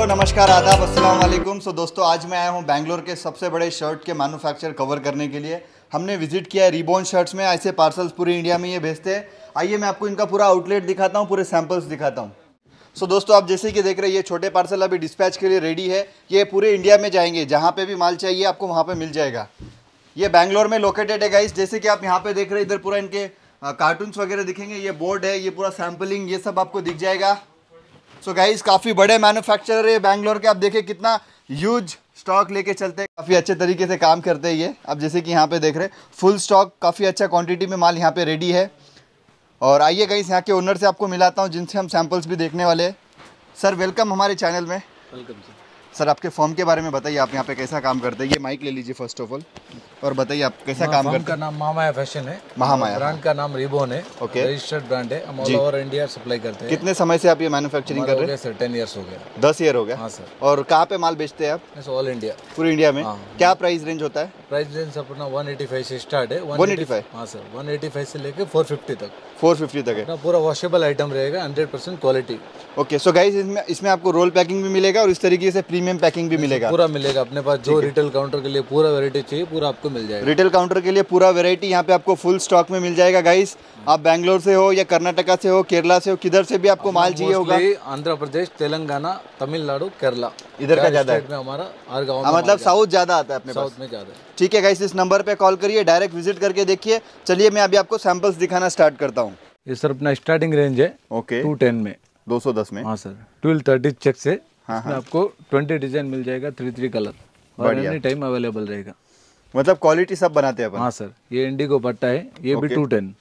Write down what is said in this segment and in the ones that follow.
Hello नमस्कार आदाब अस्सलाम वालेकुम सो दोस्तों आज मैं आया हूँ बैंगलोर के सबसे बड़े शर्ट के मैन्युफैक्चर कवर करने के लिए हमने विजिट किया है रिबोन शर्ट्स में ऐसे पार्सल्स पूरे इंडिया में ये भेजते हैं आइए मैं आपको इनका पूरा आउटलेट दिखाता हूँ पूरे सैम्पल्स दिखाता हूँ सो so, दोस्तों आप जैसे कि देख रहे हैं ये छोटे पार्सल अभी डिस्पैच के लिए रेडी है ये पूरे इंडिया में जाएंगे जहाँ पे भी माल चाहिए आपको वहाँ पर मिल जाएगा ये बैंगलोर में लोकेटेड है गाइस जैसे कि आप यहाँ पे देख रहे हैं इधर पूरा इनके कार्टून्स वगैरह दिखेंगे ये बोर्ड है ये पूरा सैम्पलिंग ये सब आपको दिख जाएगा सो गाइज काफ़ी बड़े मैन्युफैक्चरर है बैंगलोर के आप देखिए कितना ह्यूज स्टॉक लेके चलते हैं काफ़ी अच्छे तरीके से काम करते हैं ये आप जैसे कि यहाँ पे देख रहे हैं फुल स्टॉक काफ़ी अच्छा क्वांटिटी में माल यहाँ पे रेडी है और आइए गाइस यहाँ के ओनर से आपको मिलाता हूँ जिनसे हम सैम्पल्स भी देखने वाले हैं सर वेलकम हमारे चैनल में वेलकम सर सर आपके फॉर्म के बारे में बताइए आप यहाँ पे कैसा काम करते हैं ये माइक ले लीजिए फर्स्ट ऑफ ऑल और बताइए आप कैसा हाँ, काम करते का नाम महामाया फैशन है महामाया ब्रांड का नाम रिबोन है ओके रजिस्टर्ड ब्रांड है हम ऑल ओवर इंडिया सप्लाई करते हैं कितने समय से आप ये मैन्युफैक्चरिंग कर रहे हैं सर टेन ईयर्स हो गया दस ईयर हो गया हाँ सर और कहाँ पे माल बेचते हैं आप ऑल इंडिया पूरे इंडिया में हाँ। क्या प्राइस रेंज होता है प्राइस रेंज अपना वन से स्टार्ट है वन एटी हाँ सर वन से लेकर फोर तक फोर तक है पूरा वॉशेबल आइटम रहेगा hundred quality okay so guys इसमें इसमें आपको रोल पैकिंग भी मिलेगा और इस तरीके से प्रीमियम प्रीमियम पैकिंग भी मिलेगा पूरा मिलेगा अपने पास जो रिटेल काउंटर के लिए पूरा वेरायटी चाहिए पूरा आपको मिल जाएगा रिटेल काउंटर के लिए पूरा वेरायटी यहाँ पे आपको फुल स्टॉक में मिल जाएगा गाइस हाँ। आप बैंगलोर से हो या कर्नाटका से हो केरला से हो किधर से भी आपको हाँ, माल चाहिए होगा आंध्र प्रदेश तेलंगाना तमिलनाडु केरला इधर का ज्यादा है हमारा हाँ, मतलब साउथ ज्यादा आता है अपने साउथ में ज्यादा ठीक है गाइस इस नंबर पे कॉल करिए डायरेक्ट विजिट करके देखिए चलिए मैं अभी आपको सैंपल्स दिखाना स्टार्ट करता हूँ ये सर अपना स्टार्टिंग रेंज है ओके टू टेन में दो सौ दस में हाँ सर ट्वेल्व थर्टी चेक से हाँ, इसमें हाँ। आपको ट्वेंटी डिजाइन मिल जाएगा थ्री थ्री कलर और एनी टाइम अवेलेबल रहेगा मतलब क्वालिटी सब बनाते हैं हाँ सर ये इंडिगो पट्टा है ये भी टू टेन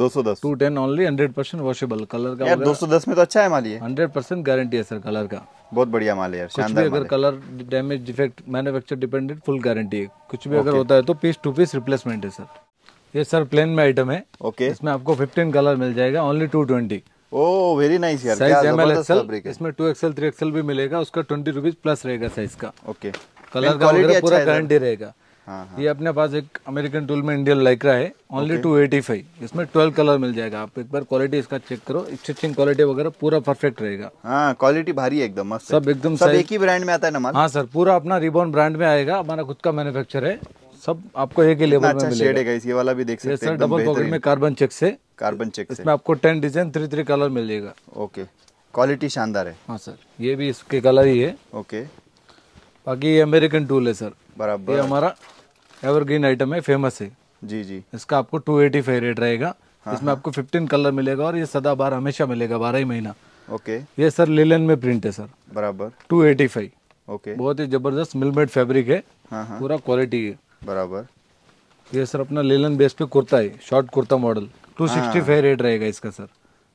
दो सौ दस two ten only hundred percent washable colour का दो सौ दस में तो अच्छा है माल ये हंड्रेड परसेंट गारंटी है सर कलर का बहुत बढ़िया माल है यार कुछ भी अगर colour damage defect manufacture dependent full guarantee है कुछ भी अगर होता है तो पीस टू पीस रिप्लेसमेंट है सर ये सर प्लेन में आइटम है ओके इसमें आपको फिफ्टीन कलर मिल जाएगा only two twenty very oh, nice यार साइज एम एल एक्सएल इसमें टू एक्सएल थ्री एक्सएल भी मिलेगा उसका ट्वेंटी रुपीज प्लस रहेगा साइज का ओके कलर का पूरा गारंटी अच्छा रहेगा हाँ, हाँ. ये अपने पास एक अमेरिकन टूल में इंडियन लाइक्रा है ओनली टू एटी फाइव इसमें ट्वेल्व कलर मिल जाएगा आप एक बार क्वालिटी इसका चेक करो स्टिचिंग क्वालिटी वगैरह पूरा परफेक्ट रहेगा क्वालिटी हाँ, भारी है एकदम मस्त सब एकदम सब एक ही ब्रांड में आता है ना हाँ सर पूरा अपना रिबोन ब्रांड में आएगा हमारा खुद का मैन्युफैक्चर है सब आपको एक ही लेवल में अच्छा मिलेगा ये वाला भी देख सकते हैं डबल पॉकेट में कार्बन चेक से कार्बन चेक से इसमें आपको ten design three three colour मिल जाएगा ओके क्वालिटी शानदार है हाँ सर ये भी इसके कलर ही है ओके बाकी ये अमेरिकन टूल है सर बराबर ये हमारा एवरग्रीन आइटम है फेमस है जी जी इसका आपको टू एटी फाइव रेट रहेगा हाँ इसमें हाँ। आपको फिफ्टीन कलर मिलेगा और ये सदा बार हमेशा मिलेगा बारह ही महीना ओके ये सर लिलन में प्रिंट है सर बराबर टू एटी फाइव ओके बहुत ही जबरदस्त मिलमेड फेब्रिक है हाँ, हाँ। पूरा क्वालिटी है बराबर ये सर अपना लेलन बेस पे कुर्ता है short kurta model two sixty five rate रहेगा इसका सर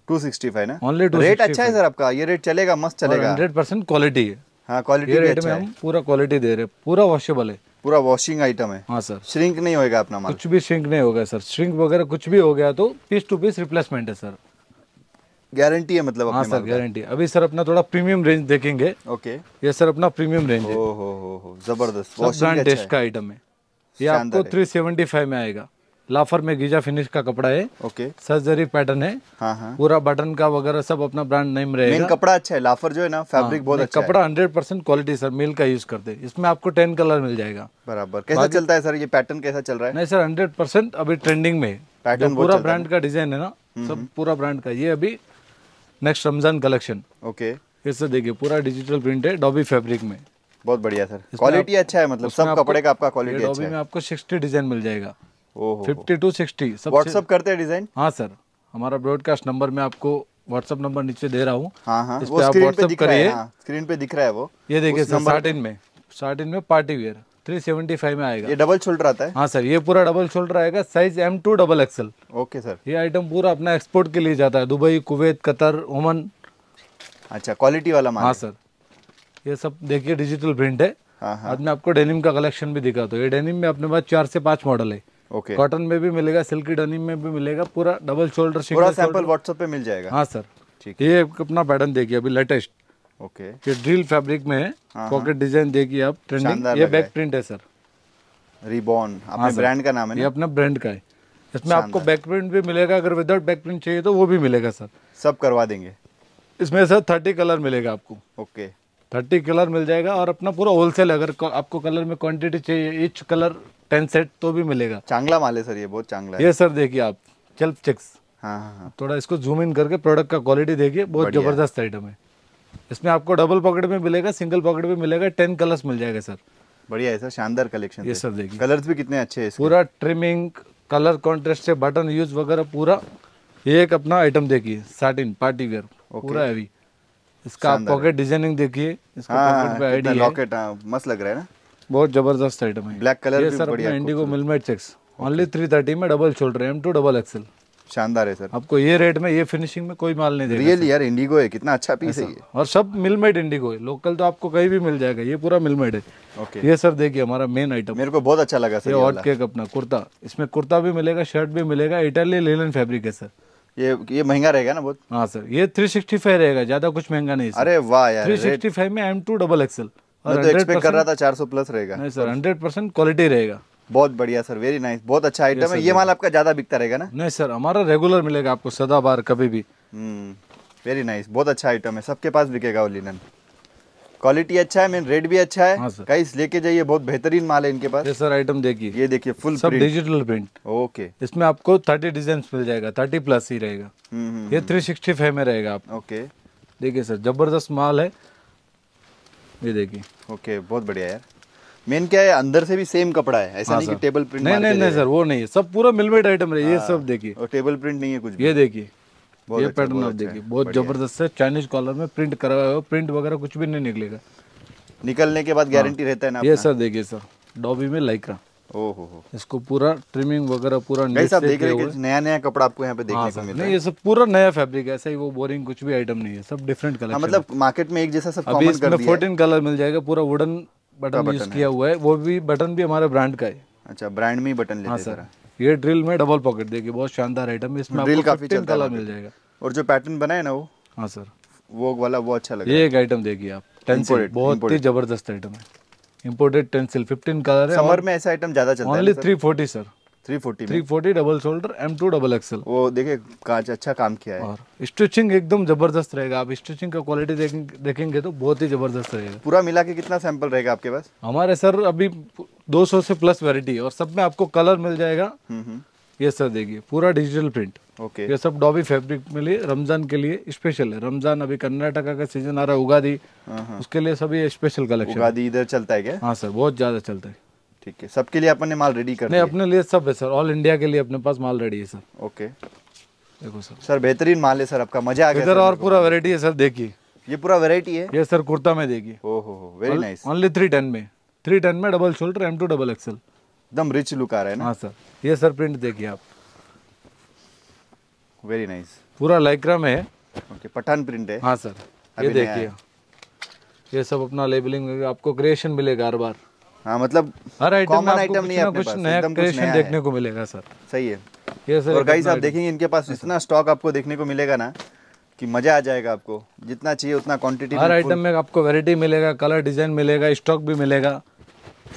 टू सिक्सटी फाइव ना ऑनली रेट अच्छा है सर आपका ये रेट चलेगा मस्त चलेगा हंड्रेड परसेंट क्वालिटी है हाँ क्वालिटी रेट में अच्छा हम पूरा क्वालिटी दे रहे हैं पूरा वॉशेबल है पूरा वॉशिंग आइटम है हाँ सर श्रिंक नहीं होगा अपना कुछ भी श्रिंक नहीं होगा सर श्रिंक वगैरह कुछ भी हो गया तो पीस टू पीस रिप्लेसमेंट है सर गारंटी है मतलब हाँ सर गारंटी अभी सर अपना थोड़ा प्रीमियम रेंज देखेंगे ओके ये सर अपना प्रीमियम रेंज है जबरदस्त टेस्ट अच्छा का आइटम है ये आपको थ्री सेवेंटी फाइव में आएगा लाफर में गीजा फिनिश का कपड़ा है ओके सर्जरी पैटर्न है हाँ, हाँ। पूरा बटन का वगैरह सब अपना ब्रांड नेम रहेगा कपड़ा अच्छा है लाफर जो है ना फैब्रिक हाँ, बहुत अच्छा कपड़ा हंड्रेड परसेंट क्वालिटी सर मिल का यूज करते हैं इसमें आपको टेन कलर मिल जाएगा बराबर कैसा चलता है सर ये पैटर्न कैसा चल रहा है नहीं सर हंड्रेड परसेंट अभी ट्रेंडिंग में पैटर्न पूरा ब्रांड का डिजाइन है ना हम्म, सब हम्म। पूरा ब्रांड का ये अभी नेक्स्ट रमजान कलेक्शन ओके ये सर देखिए पूरा डिजिटल प्रिंट है डॉबी फैब्रिक में बहुत बढ़िया सर क्वालिटी अच्छा है मतलब सब कपड़े का आपका क्वालिटी अच्छा है में आपको 60 डिजाइन मिल जाएगा फिफ्टी टू सिक्सटी सब व्हाट्सअप करते हैं डिजाइन हाँ सर हमारा ब्रॉडकास्ट नंबर में आपको व्हाट्सअप नंबर नीचे दे रहा हूँ व्हाट्सअप हाँ। करिए स्क्रीन हाँ। पे दिख रहा है वो ये देखिए सर सार्टिन में सार्टिन में party wear three seventy five में आएगा ये डबल शोल्डर आता है हाँ सर ये पूरा डबल शोल्डर आएगा size M to double XL okay sir ये आइटम पूरा अपना एक्सपोर्ट के लिए जाता है दुबई कुवैत कतर ओमन अच्छा क्वालिटी वाला माल हाँ सर ये सब देखिए डिजिटल प्रिंट है हाँ, हाँ। आज मैं आपको डेनिम का कलेक्शन भी दिखाता हूँ ये डेनिम में अपने पास चार से पांच मॉडल है ओके okay. कॉटन में भी मिलेगा सिल्की डेनिम में भी मिलेगा पूरा डबल शोल्डर पूरा सैंपल व्हाट्सएप पे मिल जाएगा हाँ सर ठीक ये अपना पैटर्न देखिए अभी लेटेस्ट ओके ये ड्रिल फैब्रिक में है पॉकेट हाँ, डिजाइन देखिए आप ट्रेंडिंग ये बैक प्रिंट है सर रिबॉन अपने ब्रांड का नाम है ये अपना ब्रांड का है इसमें आपको बैक प्रिंट भी मिलेगा अगर विदाउट बैक प्रिंट चाहिए तो वो भी मिलेगा सर सब करवा देंगे इसमें सर थर्टी कलर मिलेगा आपको ओके थर्टी कलर मिल जाएगा और अपना पूरा होलसेल अगर आपको कलर में क्वांटिटी चाहिए इच कलर टेन सेट तो भी मिलेगा चांगला माल है सर ये बहुत चांगला है ये सर देखिए आप चल्प चेक्स हाँ, हाँ हाँ थोड़ा इसको जूम इन करके प्रोडक्ट का क्वालिटी देखिए बहुत जबरदस्त आइटम है इसमें आपको डबल पॉकेट में मिलेगा सिंगल पॉकेट में मिलेगा टेन कलर्स मिल जाएगा सर बढ़िया है सर शानदार कलेक्शन ये सर देखिए कलर्स भी कितने अच्छे हैं पूरा ट्रिमिंग कलर कॉन्ट्रेस्ट से बटन यूज वगैरह पूरा ये एक अपना आइटम देखिए साटिन पार्टी वेयर पूरा हैवी इसका पॉकेट डिजाइनिंग देखिए लॉकेट हाँ, हाँ, हाँ, मस्त लग रहा है ना बहुत जबरदस्त आइटम है ब्लैक कलर भी बढ़िया इंडिगो मिलमेट चेक्स ओनली थ्री थर्टी में double shoulder M to double XL शानदार है सर आपको ये रेट में ये फिनिशिंग में कोई माल नहीं देगा रियली यार इंडिगो है कितना अच्छा पीस है ये और सब मिलमेड इंडिगो है लोकल तो आपको कहीं भी मिल जाएगा ये पूरा मिलमेड है ओके ये सर देखिए हमारा मेन आइटम मेरे को बहुत अच्छा लगा सर ये हॉट केक अपना कुर्ता इसमें कुर्ता भी मिलेगा शर्ट भी मिलेगा इटालियन लेलन फेब्रिक है सर ये ये महंगा रहेगा ना बहुत हाँ सर ये थ्री सिक्सटी फाइव रहेगा ज्यादा कुछ महंगा नहीं अरे वाह यार थ्री सिक्सटी फाइव में एम टू डबल एक्सएल कर रहा था चार सौ प्लस रहेगा नहीं सर हंड्रेड परसेंट क्वालिटी रहेगा बहुत बढ़िया सर वेरी नाइस बहुत अच्छा आइटम है ये माल आपका ज्यादा बिकता रहेगा ना नहीं सर हमारा रेगुलर मिलेगा आपको सदा बार कभी भी वेरी हम्म, नाइस बहुत अच्छा आइटम है सबके पास बिकेगा वो लिनन क्वालिटी अच्छा है मेन रेट भी अच्छा है हाँ लेके जाइए बहुत बेहतरीन माल है इनके पास ये सर आइटम देखिए ये देखिए फुल सब डिजिटल प्रिंट ओके इसमें आपको थर्टी डिजाइन मिल जाएगा थर्टी प्लस ही रहेगा हम्म, हम्म, ये थ्री सिक्सटी फाइव में रहेगा आप ओके देखिए सर जबरदस्त माल है ये देखिए ओके बहुत बढ़िया यार मेन क्या है अंदर से भी सेम कपड़ा है ऐसा हाँ नहीं कि टेबल प्रिंट नहीं नहीं नहीं सर वो नहीं है सब पूरा मिलमेड आइटम है ये सब हाँ। देखिए और टेबल प्रिंट नहीं है कुछ ये देखिए ये पैटर्न आप देखिए बहुत जबरदस्त है चाइनीज कॉलर में प्रिंट करवाया हुआ प्रिंट वगैरह कुछ भी नहीं निकलेगा निकलने के बाद गारंटी हाँ। रहता है ना ये सर देखिए सर डॉबी में लाइक्रा ओहो इसको पूरा ट्रिमिंग वगैरह पूरा देख रहे हैं नया नया कपड़ा आपको यहाँ पे देखने हाँ को मिलता है ये सब पूरा नया फैब्रिक है ऐसा ही वो बोरिंग कुछ भी आइटम नहीं है सब डिफरेंट कलर हाँ, मतलब मार्केट में एक जैसा सब अभी इसमें फोर्टीन कलर मिल जाएगा पूरा वुडन बटन यूज किया हुआ है वो भी बटन भी हमारे ब्रांड का है अच्छा ब्रांड में ही बटन लेते हैं सर ये ड्रिल में डबल पॉकेट देगी बहुत शानदार आइटम है इसमें ड्रिल काफी कलर मिल जाएगा और जो पैटर्न बनाए ना वो हाँ सर वो वाला वो अच्छा लगा ये एक आइटम देखिए आप टेंसिल बहुत ही जबरदस्त आइटम है इम्पोर्टेड टेंसिल फिफ्टीन कलर है समर में ऐसा आइटम ज्यादा चलता है only forty sir 340 double shoulder M to double XL वो देखिए कांच अच्छा काम किया है और स्टिचिंग एकदम जबरदस्त रहेगा आप स्टिचिंग का क्वालिटी देखेंगे तो बहुत ही जबरदस्त रहेगा पूरा मिला के कितना सैंपल रहेगा आपके पास हमारे सर अभी 200 से प्लस वेरायटी है और सब में आपको कलर मिल जाएगा हम्म, हम्म। ये सर देखिए पूरा डिजिटल प्रिंट ओके ये सब डॉबी फेब्रिक में रमजान के लिए स्पेशल है रमजान अभी कर्नाटका का सीजन आ रहा है उगादी हाँ, हाँ। उसके लिए सभी स्पेशल कलेक्शन उगादी इधर चलता है क्या हाँ सर बहुत ज्यादा चलता है ठीक है सबके लिए अपन ने माल रेडी कर नहीं अपने लिए सब है सर ऑल इंडिया के लिए अपने पास माल रेडी है सर ओके देखो सर सर बेहतरीन माल है सर आपका मजा आ गया इधर और पूरा वेरायटी है सर देखिए ये पूरा वेरायटी है ये सर कुर्ता में देखिए ओहो very nice only three ten में थ्री टेन में double shoulder M to double XL एकदम रिच लुक आ रहा है ना हाँ सर ये सर प्रिंट देखिए आप वेरी नाइस nice. पूरा लाइक्रा में है ओके okay, पठान प्रिंट है हाँ सर ये देखिए ये सब अपना लेबलिंग आपको क्रिएशन मिलेगा हर बार हाँ मतलब हर आइटम में आइटम नहीं है कुछ नया क्रिएशन देखने को मिलेगा सर सही है ये सर और गाइस आप देखेंगे इनके पास अच्छा। इतना स्टॉक आपको देखने को मिलेगा ना कि मजा आ जाएगा आपको जितना चाहिए उतना क्वांटिटी हर आइटम में आपको वैरायटी मिलेगा कलर डिजाइन मिलेगा स्टॉक भी मिलेगा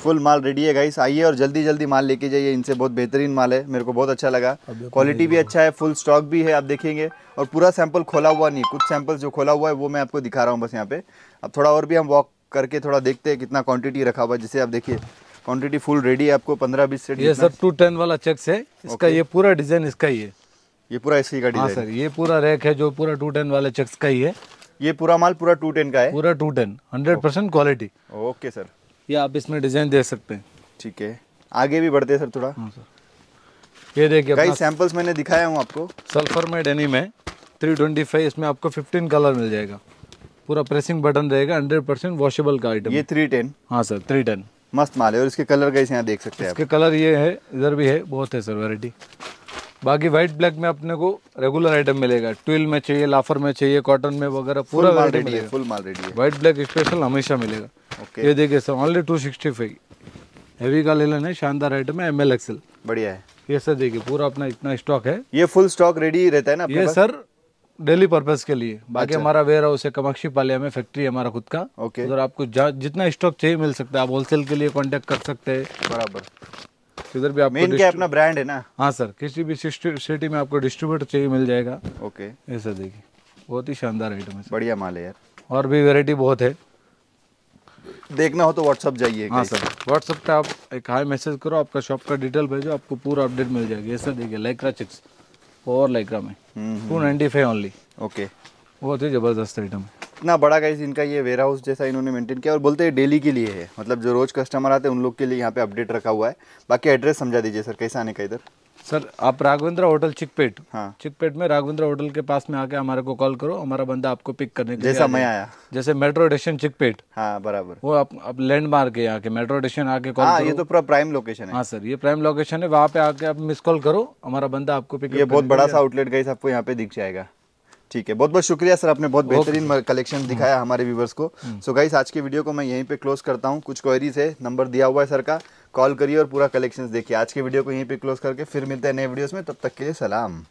फुल माल रेडी है गाइस आइए और जल्दी जल्दी माल लेके जाइए इनसे बहुत बेहतरीन माल है मेरे को बहुत अच्छा लगा क्वालिटी भी अच्छा है फुल स्टॉक भी है आप देखेंगे और पूरा सैंपल खोला हुआ नहीं कुछ सैंपल जो खोला हुआ है वो मैं आपको दिखा रहा हूँ बस यहाँ पे अब थोड़ा और भी हम वॉक करके थोड़ा देखते हैं कितना क्वांटिटी रखा हुआ जिसे आप देखिए क्वांटिटी फुल रेडी है आपको पंद्रह बीस सेट ये सब टू टेन वाला चेक है इसका ये पूरा डिजाइन इसका ही है ये पूरा इसी का डिजाइन हाँ सर ये पूरा रैक है जो पूरा टू टेन वाले चेक का ही है ये पूरा माल पूरा टू टेन का है पूरा two ten hundred percent quality okay sir ये आप इसमें डिजाइन दे सकते हैं ठीक है आगे भी बढ़ते सर थोड़ा हाँ, सर ये देखिए कई सैंपल्स मैंने दिखाया हूँ आपको सल्फर मेड एनी में थ्री ट्वेंटी फाइव इसमें आपको फिफ्टीन कलर मिल जाएगा पूरा प्रेसिंग बटन रहेगा हंड्रेड परसेंट वॉशेबल का आइटम ये थ्री टेन हाँ सर थ्री टेन मस्त माल है और इसके कलर कैसे यहाँ देख सकते हैं इसके कलर ये है इधर भी है बहुत है सर वेराइटी बाकी व्हाइट ब्लैक में अपने को रेगुलर आइटम मिलेगा ट्विल में चाहिए लाफर में चाहिए कॉटन में वगैरह पूरा माल रेडी है फुल माल रेडी है व्हाइट ब्लैक स्पेशल हमेशा मिलेगा ओके ये देखिए sir only two sixty five heavy का ले लेना है शानदार आइटम है एम एल एक्सएल बढ़िया है ये सर देखिए पूरा अपना इतना स्टॉक है ये फुल स्टॉक रेडी रहता है ना ये सर डेली पर्पज के लिए बाकी अच्छा। हमारा वेयर हाउस है कमाक्षी पालिया में फैक्ट्री है हमारा खुद का ओके उधर आपको जितना स्टॉक चाहिए मिल सकता है आप होलसेल के लिए कॉन्टेक्ट कर सकते हैं बराबर इधर भी आपको क्या अपना ब्रांड है ना हाँ सर किसी भी सिटी में आपको डिस्ट्रीब्यूटर चाहिए मिल जाएगा ओके ऐसा देखिए बहुत ही शानदार आइटम है बढ़िया माल है यार और भी वेराइटी बहुत है देखना हो तो व्हाट्सअप जाइए हाँ सर व्हाट्सअप पे आप एक हाई मैसेज करो आपका शॉप का डिटेल भेजो आपको पूरा अपडेट मिल जाएगी ऐसा देखिए लाइक्रा चिक्स और लाइक्रा में two ninety five only okay बहुत ही ज़बरदस्त आइटम है इतना बड़ा गाइज इनका ये वेयर हाउस जैसा इन्होंने मेंटेन किया और बोलते हैं डेली के लिए है मतलब जो रोज़ कस्टमर आते हैं उन लोग के लिए यहाँ पे अपडेट रखा हुआ है बाकी एड्रेस समझा दीजिए सर कैसे आने का इधर सर आप राघवेंद्र होटल चिकपेट हाँ चिकपेट में राघवेंद्र होटल के पास में आके हमारे को कॉल करो हमारा बंदा आपको पिक करने के जैसा मैं आया जैसे मेट्रो स्टेशन चिकपेट हाँ बराबर वो आप, आप लैंडमार्क है यहाँ के मेट्रो स्टेशन आके कॉल हाँ, ये तो पूरा प्राइम लोकेशन है हाँ सर ये प्राइम लोकेशन है वहाँ पे आके आप मिस कॉल करो हमारा बंदा आपको पिक ये बहुत बड़ा सा आउटलेट गई आपको यहाँ पे दिख जाएगा ठीक है बहुत बहुत शुक्रिया सर आपने बहुत बेहतरीन कलेक्शन दिखाया हम्म। हमारे व्यूवर्स को सो हम्म। गाइस आज के वीडियो को मैं यहीं पे क्लोज करता हूँ कुछ क्वेरीज है नंबर दिया हुआ है सर का कॉल करिए और पूरा कलेक्शन देखिए आज के वीडियो को यहीं पे क्लोज करके फिर मिलते हैं नए वीडियोस में तब तक के लिए सलाम